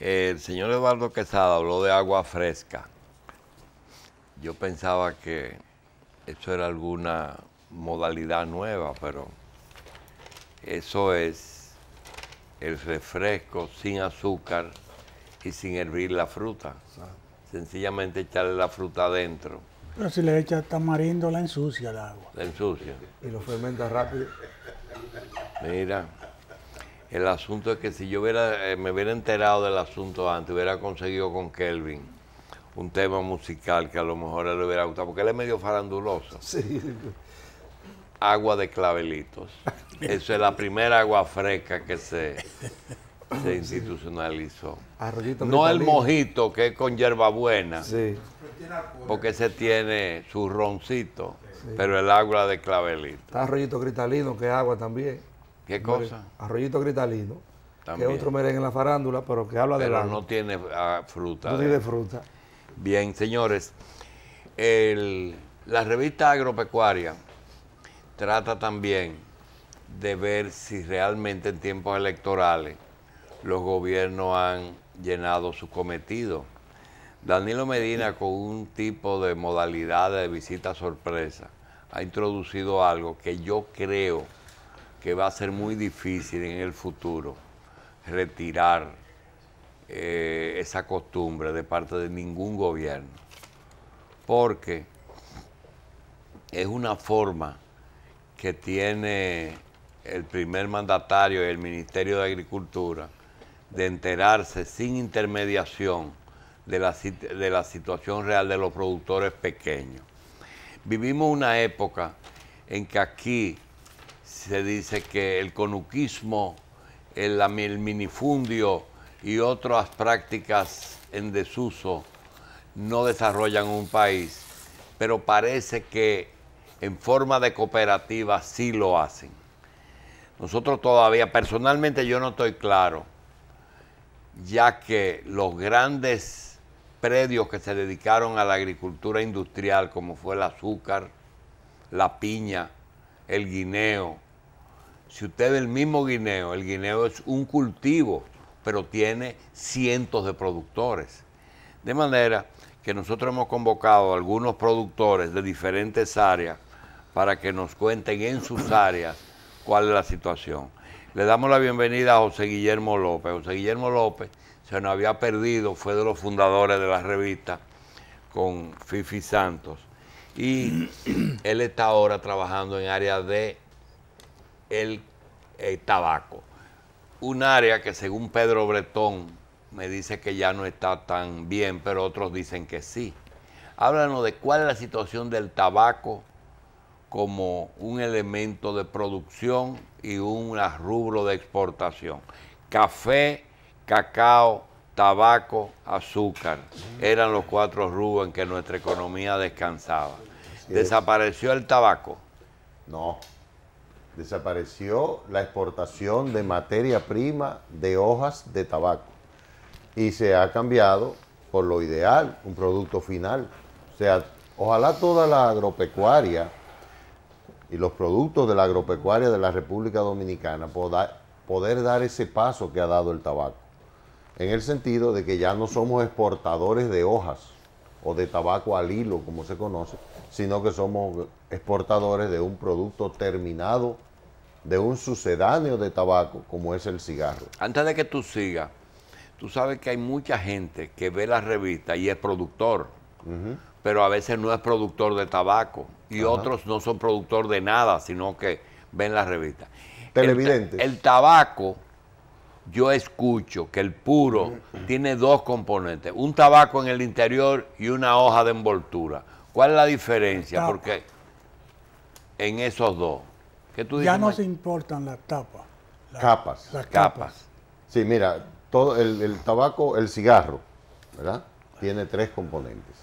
El señor Eduardo Quesada habló de agua fresca. Yo pensaba que eso era alguna modalidad nueva, pero eso es el refresco sin azúcar y sin hervir la fruta. Sencillamente echarle la fruta adentro. Pero si le echa tamarindo la ensucia el agua. La ensucia. Y lo fermenta rápido. Mira. El asunto es que si yo hubiera, eh, me hubiera enterado del asunto antes, hubiera conseguido con Kelvin un tema musical que a lo mejor él le hubiera gustado, porque él es medio faranduloso. Sí. Agua de clavelitos. Esa es la primera agua fresca que se, institucionalizó. no el mojito, que es con hierbabuena, sí. porque ese tiene su roncito, pero el agua de clavelitos. Está arroyito cristalino, que es agua también. ¿Qué cosa? Arroyito cristalino. Que otro merengue en la farándula, pero que habla de la. no tiene ah, fruta. No eh. tiene fruta. Bien, señores. la revista agropecuaria trata también de ver si realmente en tiempos electorales los gobiernos han llenado su cometido. Danilo Medina, con un tipo de modalidad de visita sorpresa, ha introducido algo que yo creo que va a ser muy difícil en el futuro retirar eh, esa costumbre de parte de ningún gobierno, porque es una forma que tiene el primer mandatario y el Ministerio de Agricultura de enterarse sin intermediación de de la situación real de los productores pequeños. Vivimos una época en que aquí se dice que el conuquismo, el, minifundio y otras prácticas en desuso no desarrollan un país, pero parece que en forma de cooperativa sí lo hacen. Nosotros todavía, personalmente yo no estoy claro, ya que los grandes predios que se dedicaron a la agricultura industrial, como fue el azúcar, la piña, el guineo, si usted ve el mismo guineo, el guineo es un cultivo, pero tiene cientos de productores. De manera que nosotros hemos convocado a algunos productores de diferentes áreas para que nos cuenten en sus áreas cuál es la situación. Le damos la bienvenida a José Guillermo López. José Guillermo López se nos había perdido, fue de los fundadores de la revista con Fifi Santos. Y él está ahora trabajando en área de el, eh, tabaco. Un área que según Pedro Bretón me dice que ya no está tan bien, pero otros dicen que sí. Háblanos de cuál es la situación del tabaco como un elemento de producción y un rubro de exportación. Café, cacao, tabaco, azúcar. Eran los cuatro rubros en que nuestra economía descansaba. Desapareció el tabaco. No, desapareció la exportación de materia prima de hojas de tabaco y se ha cambiado por lo ideal, un producto final. O sea, ojalá toda la agropecuaria y los productos de la agropecuaria de la República Dominicana puedan poder dar ese paso que ha dado el tabaco, en el sentido de que ya no somos exportadores de hojas o de tabaco al hilo, como se conoce, sino que somos exportadores de un producto terminado, de un sucedáneo de tabaco, como es el cigarro. Antes de que tú sigas, tú sabes que hay mucha gente que ve la revista y es productor, pero a veces no es productor de tabaco y otros no son productor de nada, sino que ven la revista. Televidentes. El, tabaco, yo escucho que el puro tiene dos componentes, un tabaco en el interior y una hoja de envoltura ¿Cuál es la diferencia? por qué en esos dos, ¿qué tú dices? Ya no se importan las tapas. capas. Las capas. capas. Sí, mira, todo el, tabaco, el cigarro, ¿verdad? Tiene tres componentes,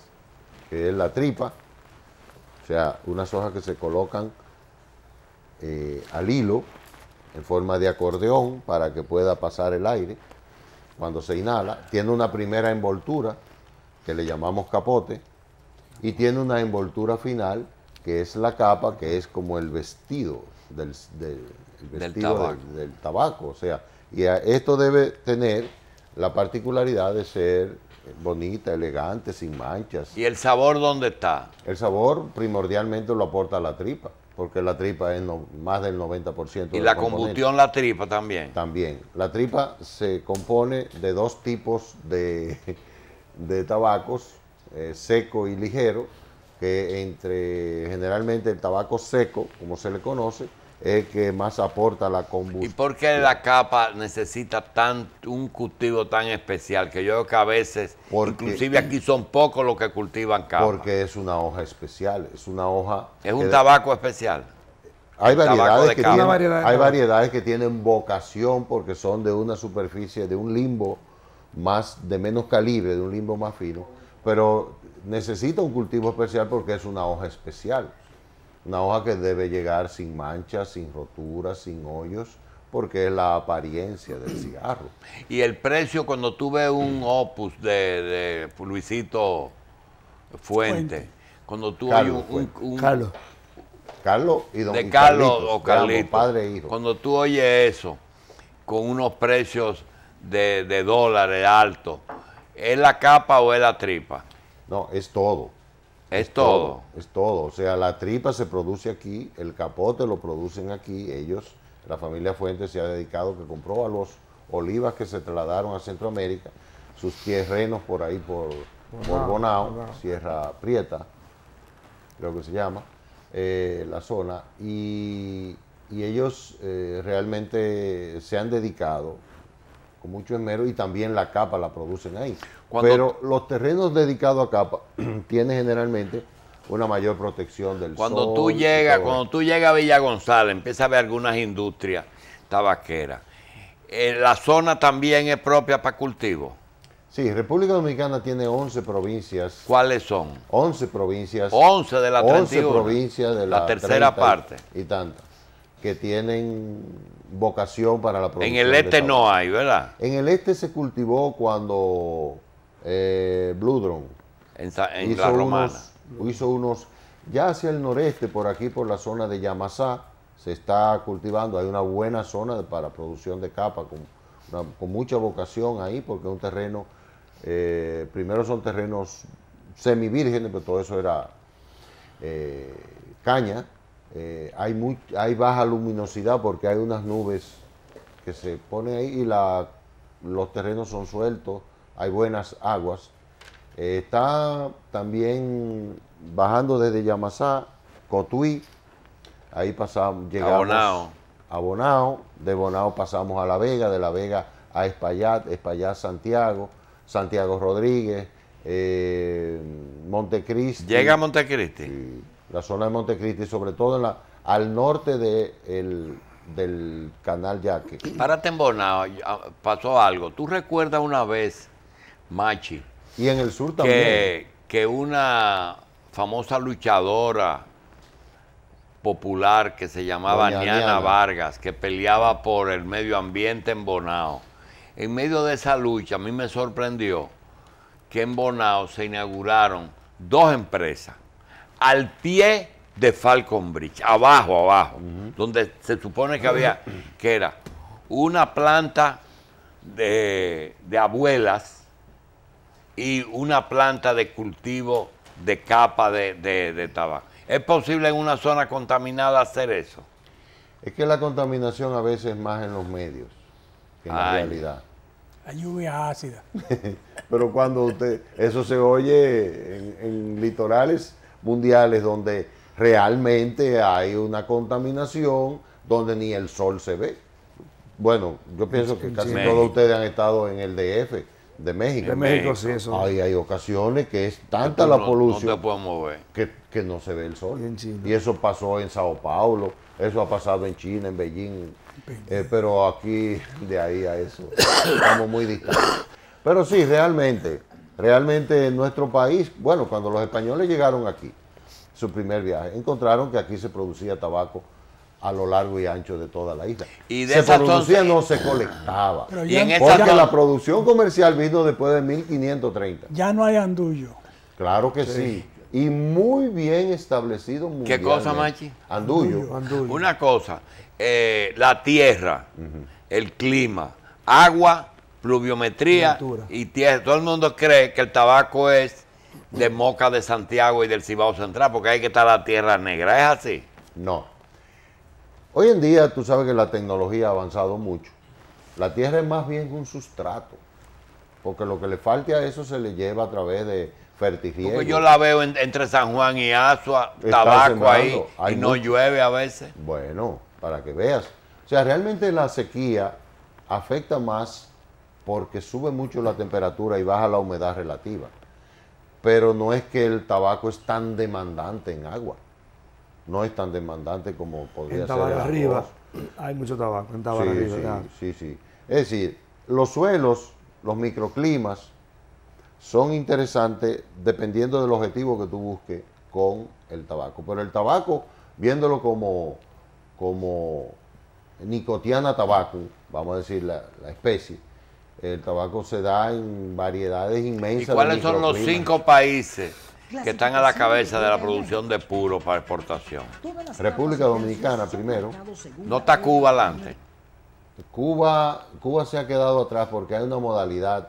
que es la tripa, o sea, unas hojas que se colocan eh, al hilo en forma de acordeón para que pueda pasar el aire cuando se inhala. Tiene una primera envoltura que le llamamos capote, y tiene una envoltura final que es la capa, que es como el vestido del, tabaco. O sea, y esto debe tener la particularidad de ser bonita, elegante, sin manchas. ¿Y el sabor dónde está? El sabor primordialmente lo aporta la tripa, porque la tripa es más del 90%. ¿Y de la combustión la tripa también? También. La tripa se compone de dos tipos de, de tabacos eh, seco y ligero, que entre generalmente el tabaco seco, como se le conoce, es el que más aporta la combustión. ¿Y por qué la capa necesita un cultivo tan especial? Que yo veo que a veces, porque, inclusive aquí son pocos los que cultivan capa. Porque es una hoja especial, es una hoja... Es un tabaco especial. Hay variedades, que tienen, hay variedades que tienen vocación porque son de una superficie, de un limbo más de menos calibre, de un limbo más fino, pero necesita un cultivo especial porque es una hoja especial. Una hoja que debe llegar sin manchas, sin roturas, sin hoyos, porque es la apariencia del cigarro. Y el precio, cuando tuve un opus de, Luisito Fuente, cuando tuve un, Carlos. Carlos y don De Carlos o Padre e hijo. Cuando tú oyes eso, con unos precios de dólares altos, ¿Es la capa o es la tripa? No, es todo. Es, todo. Es todo. O sea, la tripa se produce aquí, el capote lo producen aquí. Ellos, la familia Fuentes se ha dedicado, que compró a los olivas que se trasladaron a Centroamérica, sus terrenos por ahí, por, Bonao, Sierra Prieta, creo que se llama, eh, la zona. Y, ellos eh, realmente se han dedicado mucho mucho esmero y también la capa la producen ahí. Pero los terrenos dedicados a capa tienen generalmente una mayor protección del cuando Tú llega cuando tú llegas a Villa González, empieza a ver algunas industrias tabaqueras. Eh, ¿La zona también es propia para cultivo? Sí, República Dominicana tiene 11 provincias. ¿Cuáles son? 11 provincias. 11 de la 31, 11 provincias de la, la tercera parte. Y tantas. Que tienen vocación para la producción. En el este no hay, ¿verdad? En el este se cultivó cuando eh, Bludron hizo, Unos, ya hacia el noreste, por aquí, por la zona de Yamasá, se está cultivando, hay una buena zona para producción de capa, con, mucha vocación ahí, porque es un terreno, eh, primero son terrenos semivírgenes, pero todo eso era eh, caña, eh, hay, hay baja luminosidad porque hay unas nubes que se ponen ahí y la, los terrenos son sueltos, hay buenas aguas. Eh, está también bajando desde Yamasá, Cotuí, ahí pasamos, llegamos a Bonao, de Bonao pasamos a La Vega, de La Vega a Espaillat, Espaillat Santiago, Santiago Rodríguez, eh, Montecristi. Llega a Montecristi la zona de Montecristi, sobre todo al norte del canal Yaque. Párate en Bonao, pasó algo. ¿Tú recuerdas una vez, Machi? Y en el sur también. Que, una famosa luchadora popular que se llamaba Niana. Vargas, que peleaba por el medio ambiente en Bonao. En medio de esa lucha, a mí me sorprendió que en Bonao se inauguraron dos empresas al pie de Falcon Bridge, abajo, abajo, donde se supone que había, que era una planta de, abuelas y una planta de cultivo de capa de, tabaco. ¿Es posible en una zona contaminada hacer eso? Es que la contaminación a veces es más en los medios que en la realidad. La lluvia ácida. Pero cuando usted, eso se oye en litorales mundiales donde realmente hay una contaminación donde ni el sol se ve. Bueno, yo pienso que casi todos ustedes han estado en el DF de México. México, sí, eso. Hay, hay ocasiones que es tanta la polución que, que, no se ve el sol. Y, eso pasó en Sao Paulo, eso ha pasado en China, en Beijing. Eh, pero aquí, de ahí a eso, estamos muy distantes. Pero sí, realmente, Realmente en nuestro país, bueno, cuando los españoles llegaron aquí, su primer viaje, encontraron que aquí se producía tabaco a lo largo y ancho de toda la isla. se producía, no se colectaba. Y en porque la producción comercial vino después de 1530. Ya no hay andullo. Claro que sí. Y muy bien establecido. ¿Qué cosa, Machi? Andullo. Una cosa, eh, la tierra, el clima, agua pluviometría y, tierra. Todo el mundo cree que el tabaco es de Moca, de Santiago y del Cibao Central, porque ahí que está la tierra negra. ¿Es así? No. Hoy en día tú sabes que la tecnología ha avanzado mucho. La tierra es más bien un sustrato, porque lo que le falte a eso se le lleva a través de fertilizantes Porque yo la veo entre San Juan y Asua, tabaco ahí, y no llueve a veces. Bueno, para que veas. O sea, realmente la sequía afecta más porque sube mucho la temperatura y baja la humedad relativa. Pero no es que el tabaco es tan demandante en agua. No es tan demandante como podría ser. En arriba hay mucho tabaco, en tabaco sí, Sí, sí, Es decir, los suelos, los microclimas, son interesantes dependiendo del objetivo que tú busques con el tabaco. Pero el tabaco, viéndolo como, como nicotiana tabaco, vamos a decir la especie, el tabaco se da en variedades inmensas. ¿Y cuáles son los cinco países que están a la cabeza de la producción de puro para exportación? República Dominicana primero. ¿No está Cuba adelante? Cuba, Cuba se ha quedado atrás porque hay una modalidad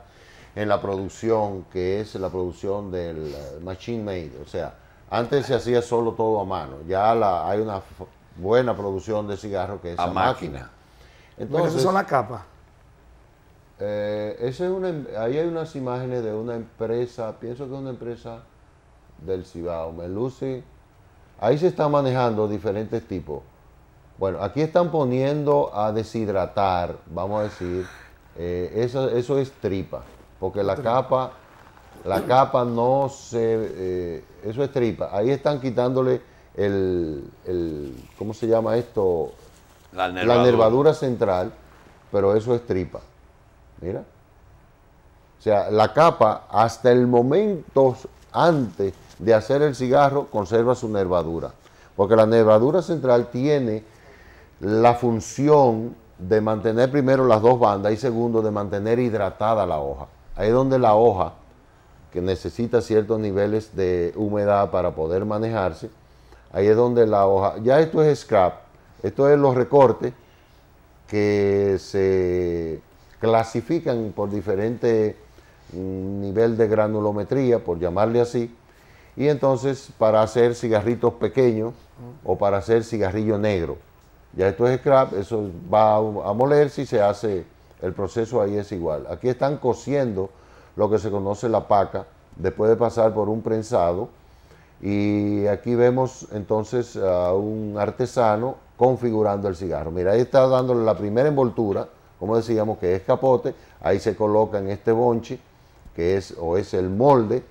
en la producción que es la producción del eh, machine made. O sea, antes se hacía solo todo a mano. Ya la, hay una buena producción de cigarros que es a, máquina. Entonces, son las capas. Eh, es em, ahí hay unas imágenes de una empresa, pienso que es una empresa del Cibao, Melusi. Ahí se están manejando diferentes tipos. Bueno, aquí están poniendo a deshidratar, vamos a decir, eh, eso, es tripa, porque la capa, la capa no se, eh, eso es tripa. Ahí están quitándole el, el ¿cómo se llama esto? la nervadura central, pero eso es tripa. Mira. O sea, la capa hasta el momento antes de hacer el cigarro conserva su nervadura. Porque la nervadura central tiene la función de mantener primero las dos bandas y segundo de mantener hidratada la hoja. Ahí es donde la hoja, que necesita ciertos niveles de humedad para poder manejarse, ahí es donde la hoja, ya esto es scrap, esto es los recortes que se clasifican por diferente mm, nivel de granulometría, por llamarle así, y entonces para hacer cigarritos pequeños o para hacer cigarrillo negro. Ya esto es scrap, eso va a molerse si se hace, el proceso ahí es igual. Aquí están cosiendo lo que se conoce la paca, después de pasar por un prensado, y aquí vemos entonces a un artesano configurando el cigarro. Mira, ahí está dándole la primera envoltura, como decíamos, que es capote, ahí se coloca en este bonche, que es o es el molde,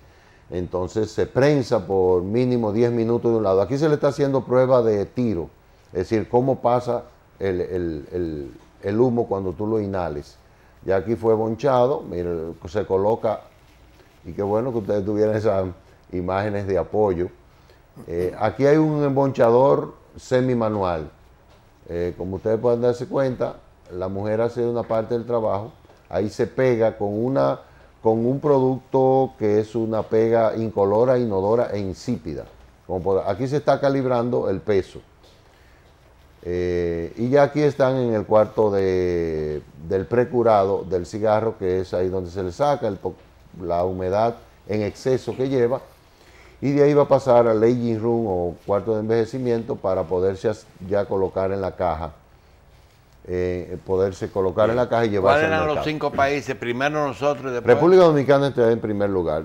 entonces se prensa por mínimo 10 minutos de un lado. Aquí se le está haciendo prueba de tiro, es decir, cómo pasa el, humo cuando tú lo inhales. Ya aquí fue bonchado, ...miren, se coloca, y qué bueno que ustedes tuvieran esas imágenes de apoyo. Eh, aquí hay un embonchador semi Eh, como ustedes pueden darse cuenta, la mujer hace una parte del trabajo, ahí se pega con, una, con un producto que es una pega incolora, inodora e insípida. aquí se está calibrando el peso. Eh, y ya aquí están en el cuarto del precurado del cigarro, que es ahí donde se le saca la humedad en exceso que lleva. Y de ahí va a pasar al aging room o cuarto de envejecimiento para poderse ya colocar en la caja eh, poderse colocar en la caja y llevarse ¿Cuáles eran los cinco países? Primero nosotros y después... República Dominicana está en primer lugar.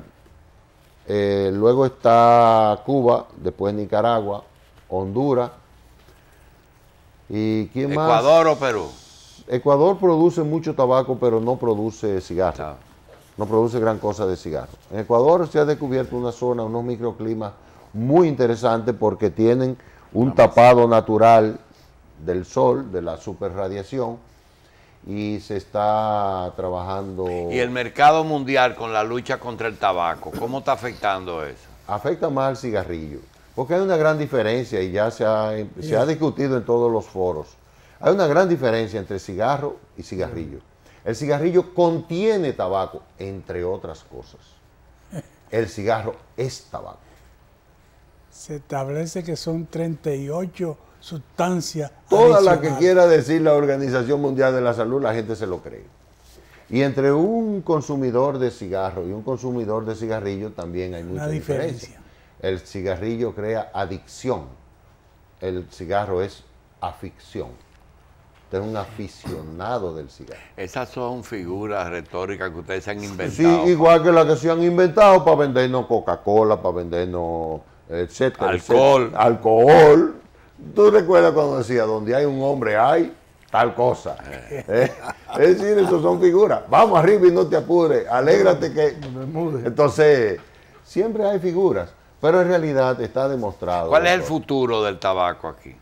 Eh, luego está Cuba, después Nicaragua, Honduras. ¿Y quién más? ¿Ecuador o Perú? Ecuador produce mucho tabaco, pero no produce cigarros No. produce gran cosa de cigarros En Ecuador se ha descubierto una zona, unos microclimas muy interesantes porque tienen un tapado natural del sol, de la superradiación, y se está trabajando... ¿Y el mercado mundial con la lucha contra el tabaco? ¿Cómo está afectando eso? Afecta más al cigarrillo, porque hay una gran diferencia y ya se ha, ha discutido en todos los foros. Hay una gran diferencia entre cigarro y cigarrillo. El cigarrillo contiene tabaco, entre otras cosas. El cigarro es tabaco. Se establece que son 38 sustancia. Toda la que quiera decir la Organización Mundial de la Salud, la gente se lo cree. Y entre un consumidor de cigarro y un consumidor de cigarrillo también hay mucha diferencia. El cigarrillo crea adicción. El cigarro es afición. Usted es un aficionado del cigarro. Esas son figuras retóricas que ustedes han inventado. Sí, igual que las que se han inventado para vendernos Coca-Cola, para vendernos etcétera, alcohol. alcohol. Tú recuerdas cuando decía, donde hay un hombre hay tal cosa. Eh. Eh, es decir, eso son figuras. Vamos arriba y no te apures, alégrate que... Entonces, siempre hay figuras, pero en realidad está demostrado. ¿Cuál es el futuro del tabaco aquí?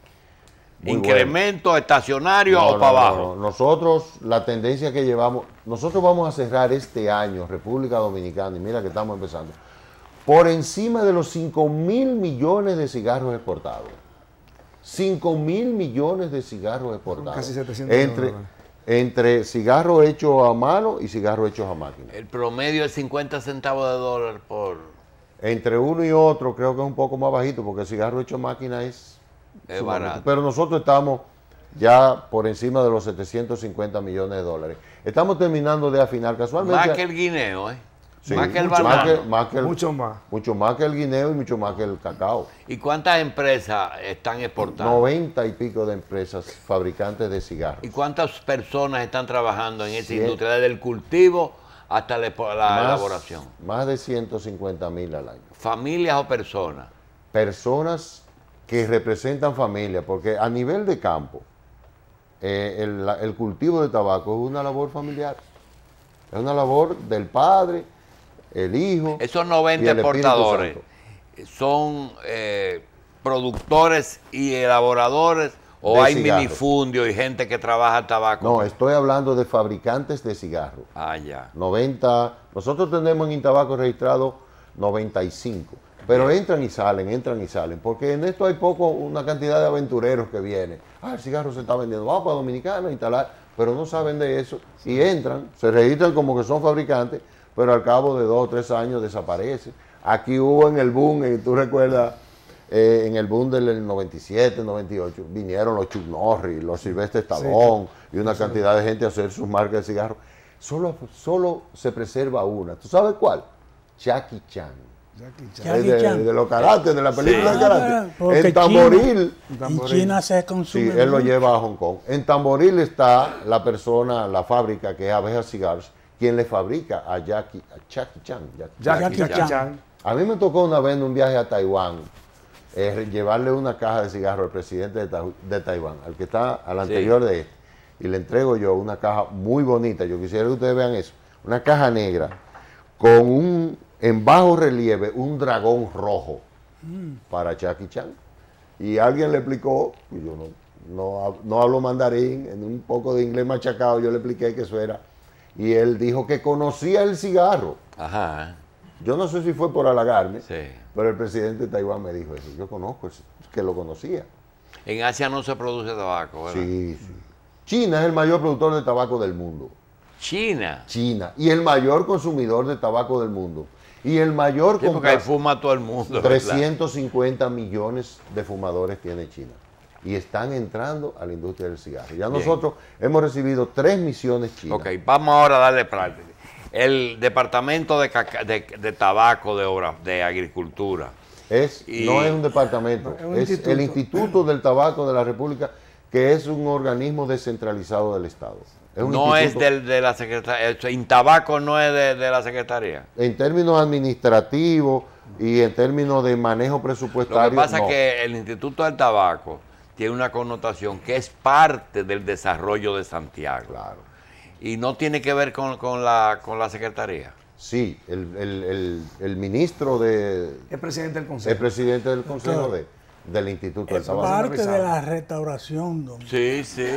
¿Incremento estacionario o para abajo? nosotros, la tendencia que llevamos, nosotros vamos a cerrar este año, República Dominicana, y mira que estamos empezando, por encima de los 5 mil millones de cigarros exportados. 5 mil millones de cigarros exportados. entre, entre cigarros hechos a mano y cigarros hechos a máquina. El promedio es 50 centavos de dólar por... Entre uno y otro creo que es un poco más bajito porque el cigarro hecho a máquina es... Es barato. Pero nosotros estamos ya por encima de los 750 millones de dólares. Estamos terminando de afinar casualmente. Más que el guineo, ¿eh? más que el mucho Más que, mucho más. Mucho más que el guineo y mucho más que el cacao. ¿Y cuántas empresas están exportando? 90 y pico de empresas fabricantes de cigarros. ¿Y cuántas personas están trabajando en esa industria, desde el cultivo hasta la, elaboración? Más de 150 mil al año. ¿Familias o personas? Personas que representan familias, porque a nivel de campo, eh, el cultivo de tabaco es una labor familiar. Es una labor del padre, el Hijo. Esos 90 portadores son eh, productores y elaboradores o hay minifundios y gente que trabaja tabaco. No, estoy hablando de fabricantes de cigarros. Ah, ya. 90, nosotros tenemos en tabaco registrado 95, pero entran y salen, entran y salen, porque en esto hay poco, una cantidad de aventureros que vienen. Ah, el cigarro se está vendiendo, vamos para Dominicana, instalar, pero no saben de eso, y entran, se registran como que son fabricantes, pero al cabo de dos o tres años desaparece. Aquí hubo en el boom, y tú recuerdas, eh, en el boom del 97, 98, vinieron los Chuck los Silvestre Stallone y una cantidad de gente a hacer sus marcas de cigarro Solo, solo se preserva una. ¿Tú sabes cuál? Jackie Chan. Jackie Chan. de, los karate, de la película de karate. Ah, en tamboril, y En China se consume. Sí, él lo lleva a Hong Kong. En tamboril está la persona, la fábrica que es Abeja Cigars, quien le fabrica a Jackie, a Chan. Jackie, Chan. A mí me tocó una vez en un viaje a Taiwán eh, llevarle una caja de cigarros al presidente de, Taiwán, al que está al anterior de este. Y le entrego yo una caja muy bonita. Yo quisiera que ustedes vean eso. Una caja negra con un, en bajo relieve, un dragón rojo para Jackie Chan. Y alguien le explicó, yo no hablo mandarín, en un poco de inglés machacado, yo le expliqué que eso era y él dijo que conocía el cigarro. Ajá. Yo no sé si fue por halagarme, pero el presidente de Taiwán me dijo eso. Yo conozco que lo conocía. En Asia no se produce tabaco, ¿verdad? Sí, sí. China es el mayor productor de tabaco del mundo. China. China. Y el mayor consumidor de tabaco del mundo. Y el mayor... consumidor porque fuma todo el mundo. 350 millones de fumadores tiene China y están entrando a la industria del cigarro. Ya nosotros hemos recibido tres misiones chinas. Ok, vamos ahora a darle práctica. El departamento de, tabaco, de obra, de agricultura. Es, no es un departamento, es, el Instituto del Tabaco de la República, que es un organismo descentralizado del Estado. no es de la Secretaría, eh, en tabaco no es de, la Secretaría. En términos administrativos y en términos de manejo presupuestario. Lo que pasa es que el Instituto del Tabaco tiene una connotación que es parte del desarrollo de Santiago. Claro. Y no tiene que ver con, la, con la Secretaría. Sí, el, ministro de... El presidente del Consejo. El presidente del Consejo de, del Instituto de Es parte de la restauración, don Sí, sí.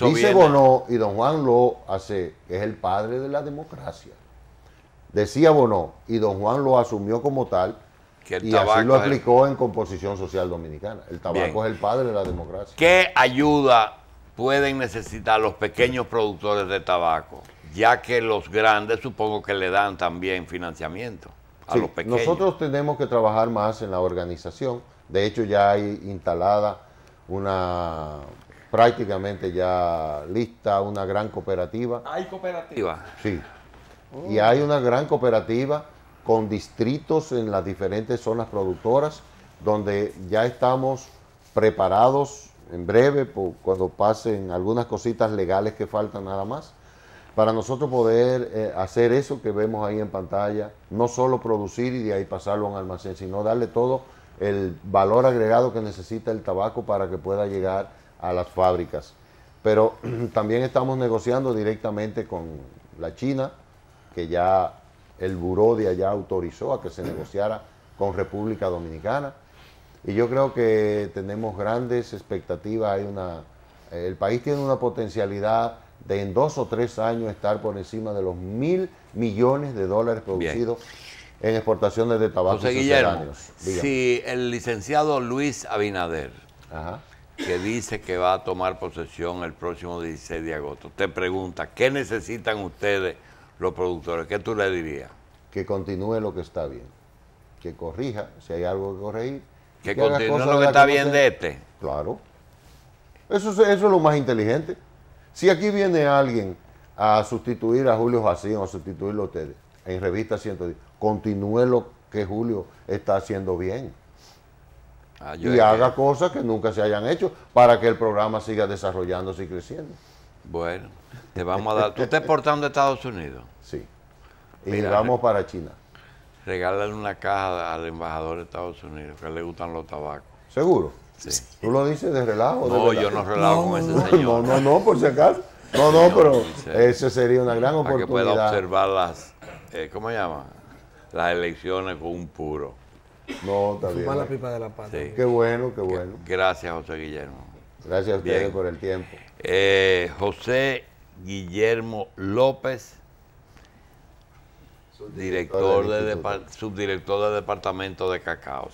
Dice bono y don Juan lo hace, es el padre de la democracia. Decía bono y don Juan lo asumió como tal, y tabaco lo aplicó en Composición Social Dominicana. El tabaco es el padre de la democracia. ¿Qué ayuda pueden necesitar los pequeños productores de tabaco? Ya que los grandes supongo que le dan también financiamiento a los pequeños. Nosotros tenemos que trabajar más en la organización. De hecho, ya hay instalada una prácticamente ya lista una gran cooperativa. ¿Hay cooperativa? Sí. Oh. Y hay una gran cooperativa con distritos en las diferentes zonas productoras, donde ya estamos preparados en breve, cuando pasen algunas cositas legales que faltan nada más, para nosotros poder eh, hacer eso que vemos ahí en pantalla, no solo producir y de ahí pasarlo a un almacén, sino darle todo el valor agregado que necesita el tabaco para que pueda llegar a las fábricas. Pero también estamos negociando directamente con la China, que ya el buró de allá autorizó a que se negociara con República Dominicana. Y yo creo que tenemos grandes expectativas. Hay una, eh, el país tiene una potencialidad de en dos o tres años estar por encima de los mil millones de dólares producidos en exportaciones de tabaco. José si el licenciado Luis Abinader, que dice que va a tomar posesión el próximo 16 de agosto, te pregunta, ¿qué necesitan ustedes? los productores. ¿Qué tú le dirías? Que continúe lo que está bien, que corrija si hay algo que corregir. Que, continúe lo que está bien de este. Claro. Eso, eso es lo más inteligente. Si aquí viene alguien a sustituir a Julio Jacín o a sustituirlo a ustedes en Revista 110, continúe lo que Julio está haciendo bien. Ah, y haga cosas que nunca se hayan hecho para que el programa siga desarrollándose y creciendo. Bueno, te vamos a dar. ¿Tú estás portando de Estados Unidos? Sí. Y vamos para China. Regálale una caja al embajador de Estados Unidos, que le gustan los tabacos. ¿Seguro? Sí. ¿Tú lo dices de relajo? No, yo no relajo con ese señor. No, no, no, por si acaso. No, no, pero esa sería una gran oportunidad. Para que pueda observar las, eh, ¿cómo se llama? Las elecciones con un puro. No, está bien. la pipa de la pata. Sí. Qué bueno, qué bueno. Gracias, José Guillermo. Gracias a ustedes por el tiempo. Eh, José Guillermo López, director subdirector del Departamento de Cacao.